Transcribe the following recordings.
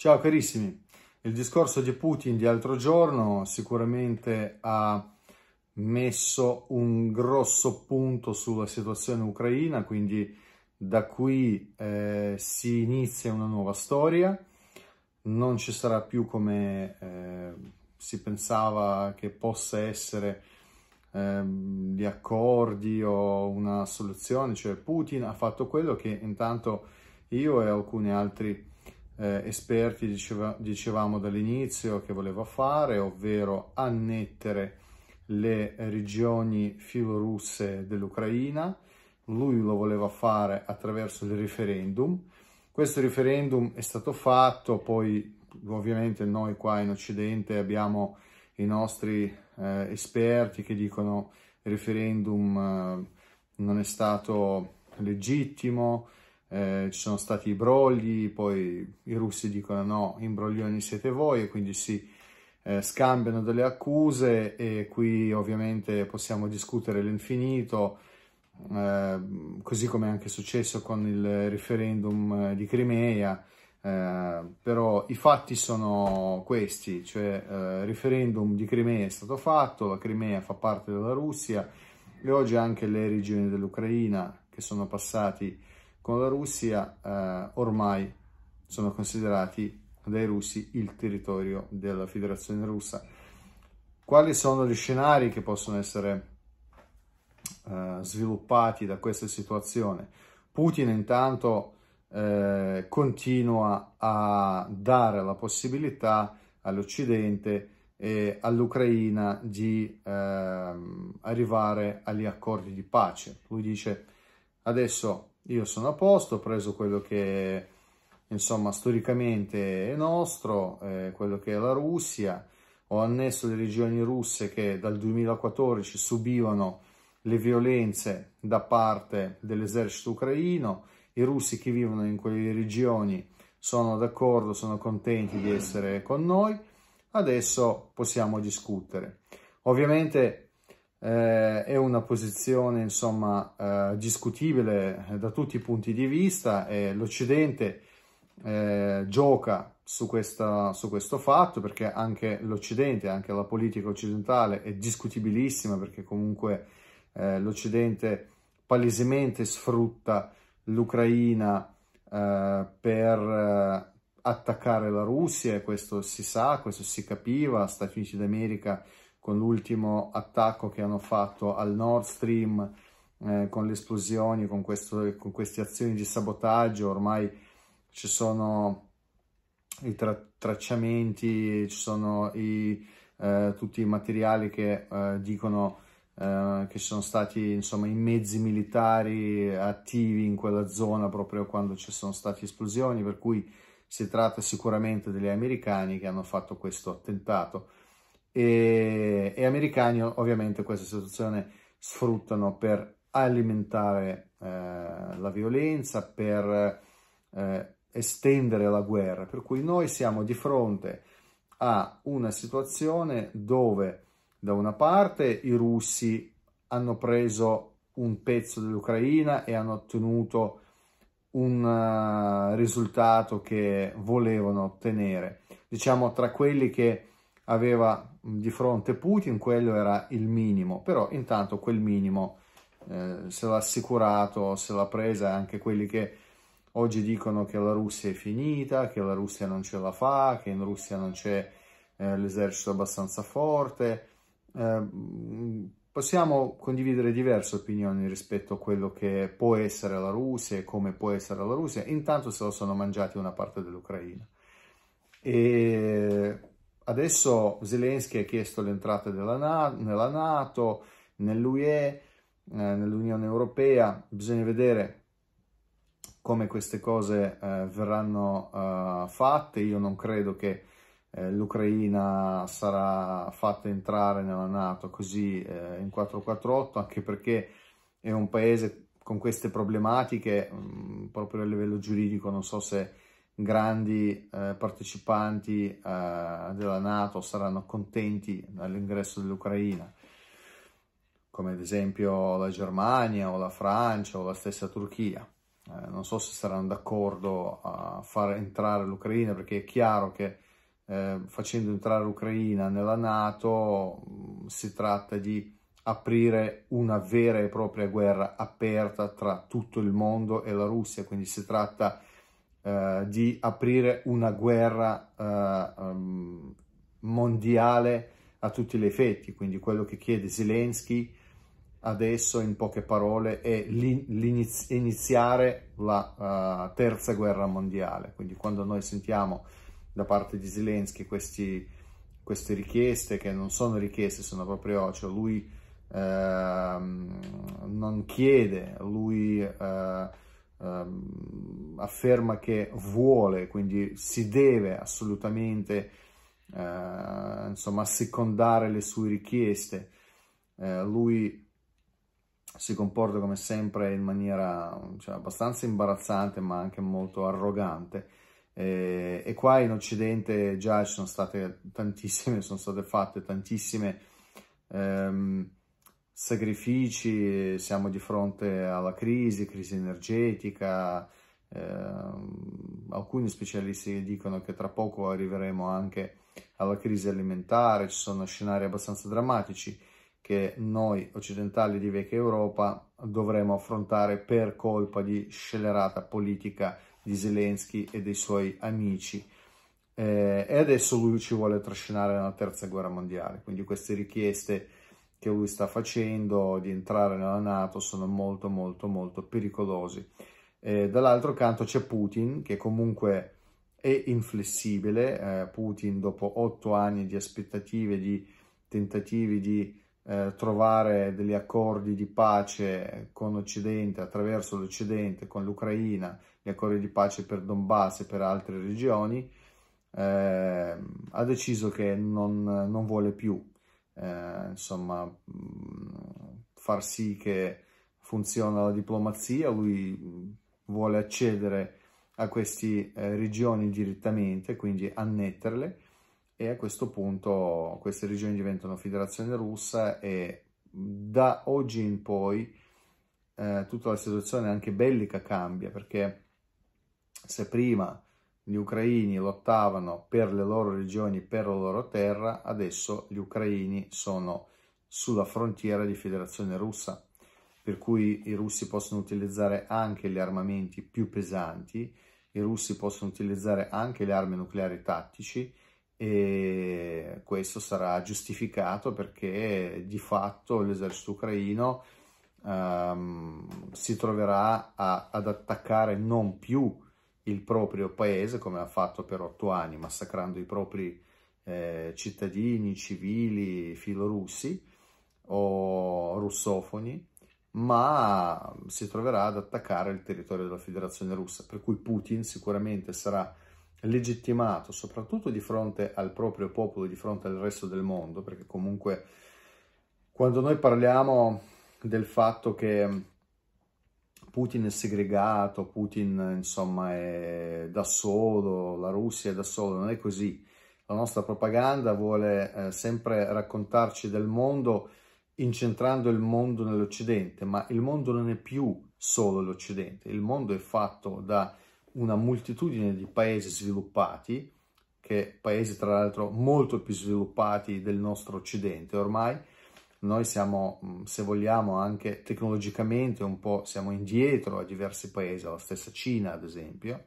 Ciao carissimi, il discorso di Putin di altro giorno sicuramente ha messo un grosso punto sulla situazione ucraina, quindi da qui eh, si inizia una nuova storia, non ci sarà più come eh, si pensava che possa essere ehm, gli accordi o una soluzione, cioè Putin ha fatto quello che intanto io e alcuni altri eh, esperti diceva, dicevamo dall'inizio che voleva fare, ovvero annettere le regioni filorusse dell'Ucraina. Lui lo voleva fare attraverso il referendum. Questo referendum è stato fatto, poi ovviamente noi qua in Occidente abbiamo i nostri eh, esperti che dicono il referendum eh, non è stato legittimo, eh, ci sono stati i brogli, poi i russi dicono no, imbroglioni siete voi e quindi si eh, scambiano delle accuse e qui ovviamente possiamo discutere all'infinito, eh, così come è anche successo con il referendum eh, di Crimea, eh, però i fatti sono questi, cioè il eh, referendum di Crimea è stato fatto, la Crimea fa parte della Russia e oggi anche le regioni dell'Ucraina che sono passati con la Russia eh, ormai sono considerati dai russi il territorio della federazione russa. Quali sono gli scenari che possono essere eh, sviluppati da questa situazione? Putin intanto eh, continua a dare la possibilità all'Occidente e all'Ucraina di eh, arrivare agli accordi di pace. Lui dice adesso io sono a posto, ho preso quello che insomma storicamente è nostro, eh, quello che è la Russia, ho annesso le regioni russe che dal 2014 subivano le violenze da parte dell'esercito ucraino, i russi che vivono in quelle regioni sono d'accordo, sono contenti di essere con noi, adesso possiamo discutere. Ovviamente eh, è una posizione insomma eh, discutibile eh, da tutti i punti di vista e l'Occidente eh, gioca su, questa, su questo fatto perché anche l'Occidente, anche la politica occidentale è discutibilissima perché comunque eh, l'Occidente palesemente sfrutta l'Ucraina eh, per attaccare la Russia e questo si sa, questo si capiva, Stati Uniti d'America con l'ultimo attacco che hanno fatto al Nord Stream, eh, con le esplosioni, con, questo, con queste azioni di sabotaggio, ormai ci sono i tra tracciamenti, ci sono i, eh, tutti i materiali che eh, dicono eh, che sono stati insomma i mezzi militari attivi in quella zona proprio quando ci sono state esplosioni, per cui si tratta sicuramente degli americani che hanno fatto questo attentato e, e americani ovviamente questa situazione sfruttano per alimentare eh, la violenza, per eh, estendere la guerra. Per cui noi siamo di fronte a una situazione dove da una parte i russi hanno preso un pezzo dell'Ucraina e hanno ottenuto un eh, risultato che volevano ottenere. Diciamo tra quelli che aveva di fronte Putin quello era il minimo, però intanto quel minimo eh, se l'ha assicurato, se l'ha presa anche quelli che oggi dicono che la Russia è finita, che la Russia non ce la fa, che in Russia non c'è eh, l'esercito abbastanza forte. Eh, possiamo condividere diverse opinioni rispetto a quello che può essere la Russia e come può essere la Russia, intanto se lo sono mangiati una parte dell'Ucraina. E Adesso Zelensky ha chiesto l'entrata nella Nato, nell'UE, eh, nell'Unione Europea, bisogna vedere come queste cose eh, verranno eh, fatte. Io non credo che eh, l'Ucraina sarà fatta entrare nella Nato così eh, in 448, anche perché è un paese con queste problematiche, mh, mm, proprio a livello giuridico, non so se grandi eh, partecipanti eh, della Nato saranno contenti dell'ingresso dell'Ucraina, come ad esempio la Germania o la Francia o la stessa Turchia. Eh, non so se saranno d'accordo a far entrare l'Ucraina perché è chiaro che eh, facendo entrare l'Ucraina nella Nato mm, si tratta di aprire una vera e propria guerra aperta tra tutto il mondo e la Russia, quindi si tratta di eh, di aprire una guerra eh, ehm, mondiale a tutti gli effetti, quindi quello che chiede Zelensky adesso in poche parole è iniziare la uh, terza guerra mondiale, quindi quando noi sentiamo da parte di Zelensky questi, queste richieste che non sono richieste, sono proprio, cioè lui uh, non chiede, lui uh, ehm, afferma che vuole, quindi si deve assolutamente eh, insomma, assecondare le sue richieste. Eh, lui si comporta come sempre in maniera cioè, abbastanza imbarazzante ma anche molto arrogante eh, e qua in occidente già ci sono state tantissime, sono state fatte tantissime ehm, sacrifici, siamo di fronte alla crisi, crisi energetica, eh, alcuni specialisti dicono che tra poco arriveremo anche alla crisi alimentare, ci sono scenari abbastanza drammatici che noi occidentali di vecchia Europa dovremo affrontare per colpa di scelerata politica di Zelensky e dei suoi amici. Eh, e adesso lui ci vuole trascinare nella terza guerra mondiale, quindi queste richieste che lui sta facendo di entrare nella Nato sono molto molto molto pericolosi. Eh, dall'altro canto c'è Putin che comunque è inflessibile, eh, Putin dopo otto anni di aspettative, di tentativi di eh, trovare degli accordi di pace con l'Occidente, attraverso l'Occidente, con l'Ucraina, gli accordi di pace per Donbass e per altre regioni, eh, ha deciso che non, non vuole più eh, insomma, far sì che funziona la diplomazia, lui vuole accedere a queste eh, regioni direttamente, quindi annetterle e a questo punto queste regioni diventano federazione russa e da oggi in poi eh, tutta la situazione anche bellica cambia perché se prima gli ucraini lottavano per le loro regioni, per la loro terra, adesso gli ucraini sono sulla frontiera di Federazione Russa, per cui i russi possono utilizzare anche gli armamenti più pesanti, i russi possono utilizzare anche le armi nucleari tattici e questo sarà giustificato perché di fatto l'esercito ucraino um, si troverà a, ad attaccare non più il proprio paese, come ha fatto per otto anni, massacrando i propri eh, cittadini, civili, filorussi o russofoni, ma si troverà ad attaccare il territorio della Federazione Russa, per cui Putin sicuramente sarà legittimato, soprattutto di fronte al proprio popolo, di fronte al resto del mondo, perché comunque quando noi parliamo del fatto che Putin è segregato, Putin insomma è da solo, la Russia è da solo, non è così. La nostra propaganda vuole eh, sempre raccontarci del mondo incentrando il mondo nell'Occidente, ma il mondo non è più solo l'Occidente, il mondo è fatto da una moltitudine di paesi sviluppati, che paesi tra l'altro molto più sviluppati del nostro Occidente ormai, noi siamo, mm, se vogliamo, anche tecnologicamente un po' siamo indietro a diversi paesi, la stessa Cina ad esempio,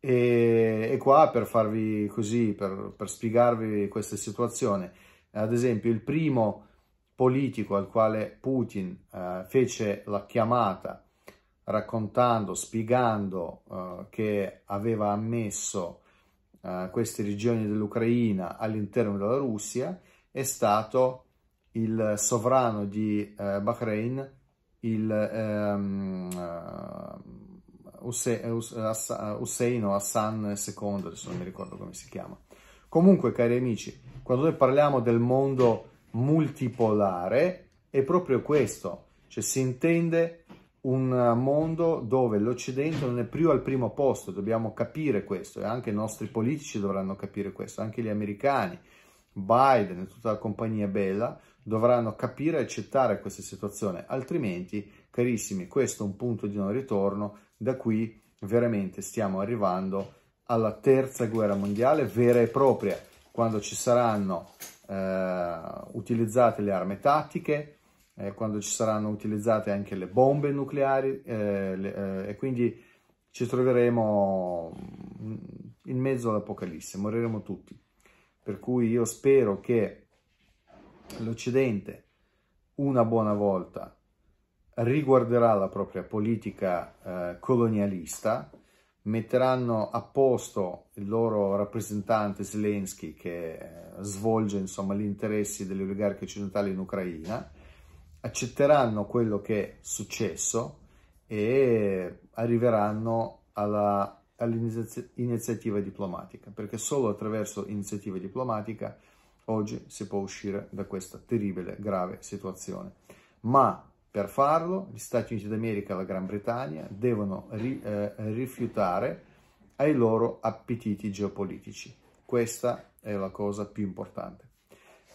e, e, qua per farvi così, per, per, spiegarvi questa situazione, ad esempio il primo politico al quale Putin eh, fece la chiamata raccontando, spiegando eh, che aveva ammesso eh, queste regioni dell'Ucraina all'interno della Russia è stato il sovrano di eh, Bahrain, il ehm, Hussein eh, o Hassan II, adesso non mi ricordo come si chiama. Comunque, cari amici, quando noi parliamo del mondo multipolare, è proprio questo, cioè si intende un mondo dove l'Occidente non è più al primo posto, dobbiamo capire questo e anche i nostri politici dovranno capire questo, anche gli americani, Biden e tutta la compagnia bella dovranno capire e accettare questa situazione, altrimenti, carissimi, questo è un punto di non ritorno, da qui veramente stiamo arrivando alla terza guerra mondiale vera e propria, quando ci saranno eh, utilizzate le armi tattiche, eh, quando ci saranno utilizzate anche le bombe nucleari eh, le, eh, e quindi ci troveremo mm, in mezzo all'apocalisse, moriremo tutti per cui io spero che l'Occidente una buona volta riguarderà la propria politica eh, colonialista, metteranno a posto il loro rappresentante Zelensky che eh, svolge insomma, gli interessi degli oligarchi occidentali in Ucraina, accetteranno quello che è successo e arriveranno alla all'iniziativa diplomatica, perché solo attraverso iniziativa diplomatica oggi si può uscire da questa terribile, grave situazione. Ma per farlo gli Stati Uniti d'America e la Gran Bretagna devono ri, eh, rifiutare ai loro appetiti geopolitici. Questa è la cosa più importante.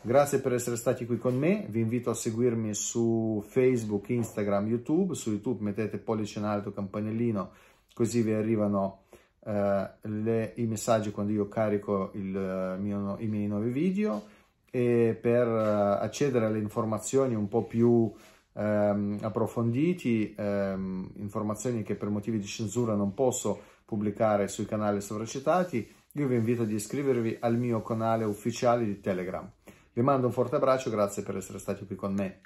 Grazie per essere stati qui con me, vi invito a seguirmi su Facebook, Instagram, YouTube, su YouTube mettete pollice in alto, campanellino, così vi arrivano eh, le, i messaggi quando io carico il, eh, mio, i miei nuovi video e per eh, accedere alle informazioni un po' più ehm, approfonditi, ehm, informazioni che per motivi di censura non posso pubblicare sui canali sovracitati, io vi invito ad iscrivervi al mio canale ufficiale di Telegram. Vi mando un forte abbraccio, grazie per essere stati qui con me.